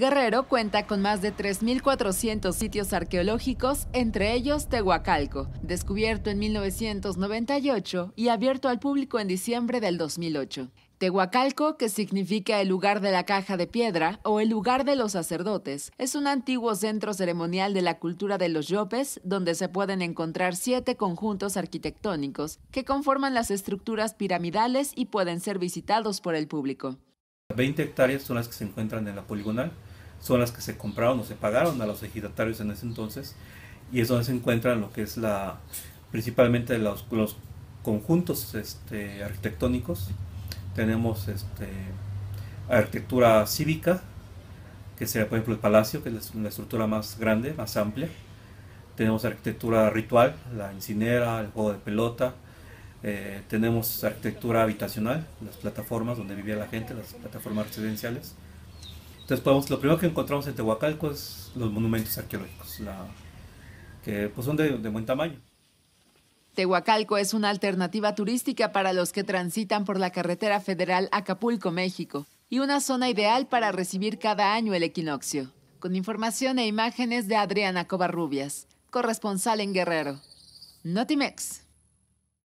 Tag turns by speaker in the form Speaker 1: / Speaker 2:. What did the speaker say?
Speaker 1: Guerrero cuenta con más de 3.400 sitios arqueológicos, entre ellos Tehuacalco, descubierto en 1998 y abierto al público en diciembre del 2008. Tehuacalco, que significa el lugar de la caja de piedra o el lugar de los sacerdotes, es un antiguo centro ceremonial de la cultura de los yopes, donde se pueden encontrar siete conjuntos arquitectónicos que conforman las estructuras piramidales y pueden ser visitados por el público.
Speaker 2: 20 hectáreas son las que se encuentran en la poligonal, son las que se compraron o se pagaron a los ejidatarios en ese entonces y es donde se encuentran lo que es la principalmente los, conjuntos este, arquitectónicos tenemos este, arquitectura cívica que sería por ejemplo el palacio que es la estructura más grande más amplia tenemos arquitectura ritual la encinera el juego de pelota eh, tenemos arquitectura habitacional las plataformas donde vivía la gente las plataformas residenciales entonces lo primero que encontramos en Tehuacalco es los monumentos arqueológicos, que pues, son de, buen tamaño.
Speaker 1: Tehuacalco es una alternativa turística para los que transitan por la carretera federal Acapulco, México, y una zona ideal para recibir cada año el equinoccio. Con información e imágenes de Adriana Covarrubias, corresponsal en Guerrero. Notimex.